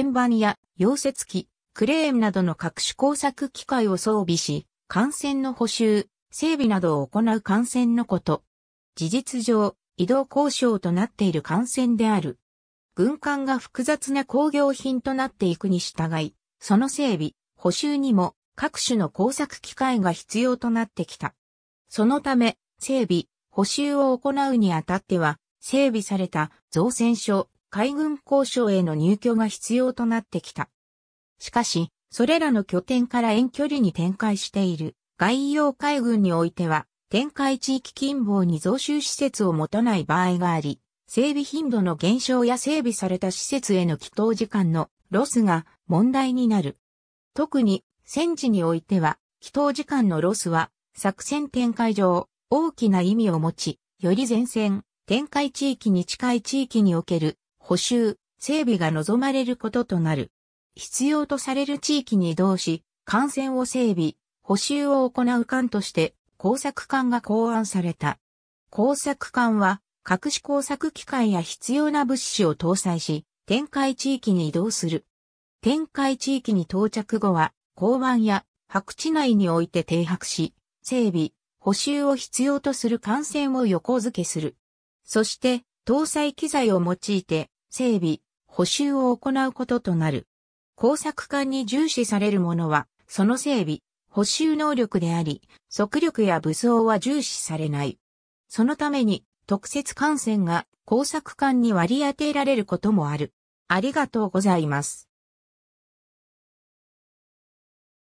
円盤や溶接機、クレーンなどの各種工作機械を装備し、艦船の補修、整備などを行う艦船のこと。事実上、移動交渉となっている艦船である。軍艦が複雑な工業品となっていくに従い、その整備、補修にも各種の工作機械が必要となってきた。そのため、整備、補修を行うにあたっては、整備された造船所、海軍交渉への入居が必要となってきた。しかし、それらの拠点から遠距離に展開している外洋海軍においては、展開地域近傍に増収施設を持たない場合があり、整備頻度の減少や整備された施設への祈祷時間のロスが問題になる。特に戦時においては、祈祷時間のロスは作戦展開上大きな意味を持ち、より前線、展開地域に近い地域における補修、整備が望まれることとなる。必要とされる地域に移動し、幹線を整備、補修を行う艦として工作艦が考案された。工作艦は、各種工作機械や必要な物資を搭載し、展開地域に移動する。展開地域に到着後は、港湾や白地内において停泊し、整備、補修を必要とする艦船を横付けする。そして、搭載機材を用いて、整備、補修を行うこととなる。工作艦に重視されるものは、その整備、補修能力であり、速力や武装は重視されない。そのために、特設艦船が工作艦に割り当てられることもある。ありがとうございます。